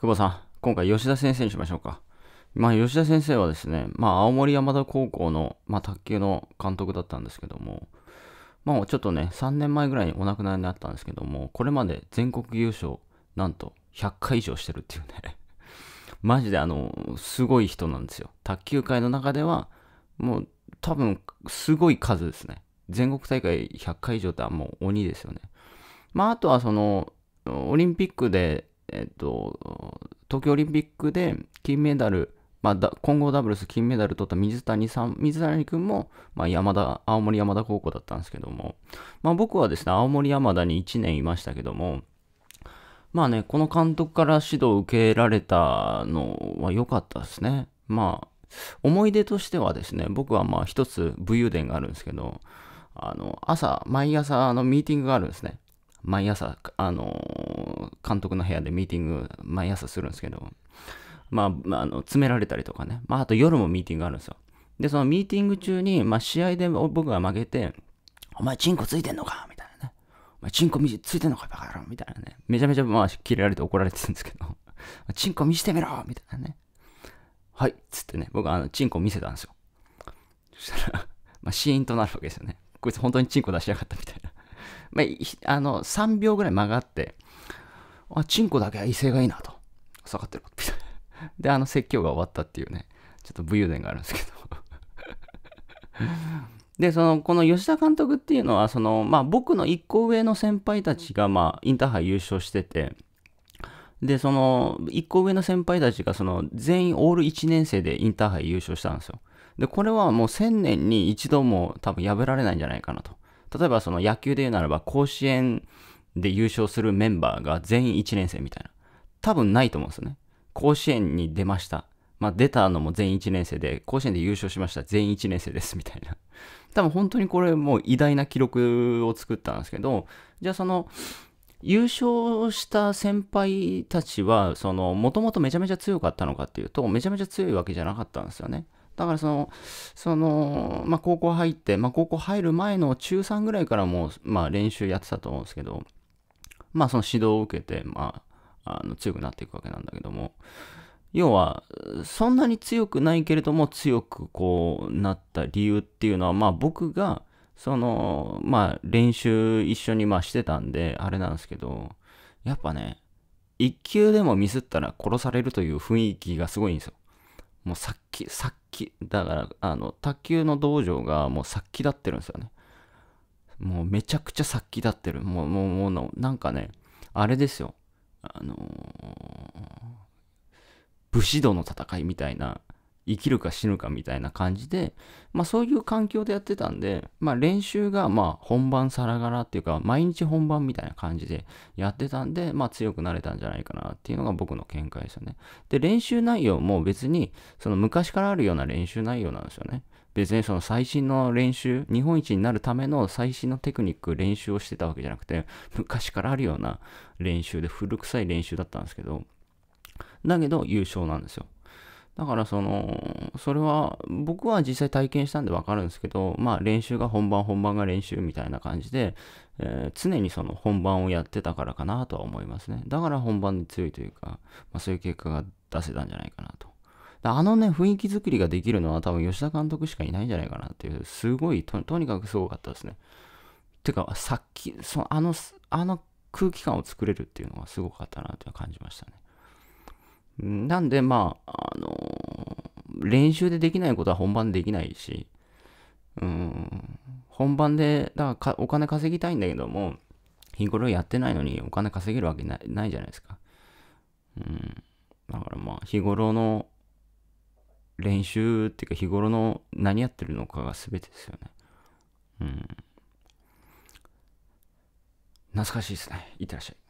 久保さん、今回吉田先生にしましょうか。まあ、吉田先生はですね、まあ、青森山田高校の、まあ、卓球の監督だったんですけども、まあ、ちょっとね、3年前ぐらいにお亡くなりになったんですけども、これまで全国優勝、なんと100回以上してるっていうね マジであの、すごい人なんですよ。卓球界の中では、もう多分、すごい数ですね。全国大会100回以上ってもう鬼ですよね。まあ、あとはその、オリンピックでえっと、東京オリンピックで金メダル、まあ、混合ダブルス金メダル取った水谷さん、水谷君も、まあ、山田、青森山田高校だったんですけども、まあ、僕はですね、青森山田に1年いましたけども、まあね、この監督から指導を受けられたのは良かったですね。まあ、思い出としてはですね、僕はまあ一つ武勇伝があるんですけど、あの、朝、毎朝のミーティングがあるんですね。毎朝、あの監督の部屋でミーティング毎朝するんですけど、まあ、まあ、あの詰められたりとかね、まあ、あと夜もミーティングあるんですよ。で、そのミーティング中に、まあ、試合で僕が負けて、お前、チンコついてんのかみたいなね。お前、チンコついてんのかバカ野郎みたいなね。めちゃめちゃ、まあ、切れられて怒られてるんですけど、チンコ見せてみろみたいなね。はい、つってね、僕、あの、チンコ見せたんですよ。そしたらまあ、シーンとなるわけですよね。こいつ本当にチンコ出しやがったみたいな。まあ、あの、3秒ぐらい曲がって、あ、チンコだけは威勢がいいなと。下がってる。で、あの説教が終わったっていうね、ちょっと武勇伝があるんですけど で、その、この吉田監督っていうのは、その、まあ僕の一個上の先輩たちが、まあインターハイ優勝してて、で、その、一個上の先輩たちが、その、全員オール1年生でインターハイ優勝したんですよ。で、これはもう1000年に一度も多分破られないんじゃないかなと。例えばその野球で言うならば、甲子園で優勝するメンバーが全員1年生みたいな。多分ないと思うんですよね。甲子園に出ました。まあ、出たのも全員1年生で、甲子園で優勝しました。全員1年生です。みたいな。多分本当にこれもう偉大な記録を作ったんですけど、じゃあその、優勝した先輩たちは、その、もともとめちゃめちゃ強かったのかっていうと、めちゃめちゃ強いわけじゃなかったんですよね。だからその、その、まあ、高校入って、まあ、高校入る前の中3ぐらいからもう、まあ、練習やってたと思うんですけど、まあその指導を受けて、まあ、あの強くなっていくわけなんだけども、要は、そんなに強くないけれども強くこうなった理由っていうのは、まあ僕が、その、まあ練習一緒にまあしてたんで、あれなんですけど、やっぱね、一球でもミスったら殺されるという雰囲気がすごいんですよ。もうさっき、さっき、だから、あの、卓球の道場がもう殺気立ってるんですよね。もうめちゃくちゃ殺気立ってる。もう、もう、もう、なんかね、あれですよ。あのー、武士道の戦いみたいな生きるか死ぬかみたいな感じで、まあそういう環境でやってたんで、まあ練習がまあ本番さらがらっていうか、毎日本番みたいな感じでやってたんで、まあ強くなれたんじゃないかなっていうのが僕の見解ですよね。で、練習内容も別に、その昔からあるような練習内容なんですよね。別にその最新の練習、日本一になるための最新のテクニック、練習をしてたわけじゃなくて、昔からあるような練習で古臭い練習だったんですけど、だけど優勝なんですよ。だからその、それは僕は実際体験したんでわかるんですけど、まあ練習が本番、本番が練習みたいな感じで、えー、常にその本番をやってたからかなとは思いますね。だから本番に強いというか、まあ、そういう結果が出せたんじゃないかなと。あのね、雰囲気作りができるのは多分吉田監督しかいないんじゃないかなっていう、すごいと、とにかくすごかったですね。てか、さっき、そのあの、あの空気感を作れるっていうのがすごかったなと感じましたね。なんで、まあ、あのー、練習でできないことは本番できないし、うん、本番で、だからお金稼ぎたいんだけども、日頃やってないのにお金稼げるわけないないじゃないですか。うん。だからまあ、日頃の練習っていうか、日頃の何やってるのかが全てですよね。うん。懐かしいですね。いってらっしゃい。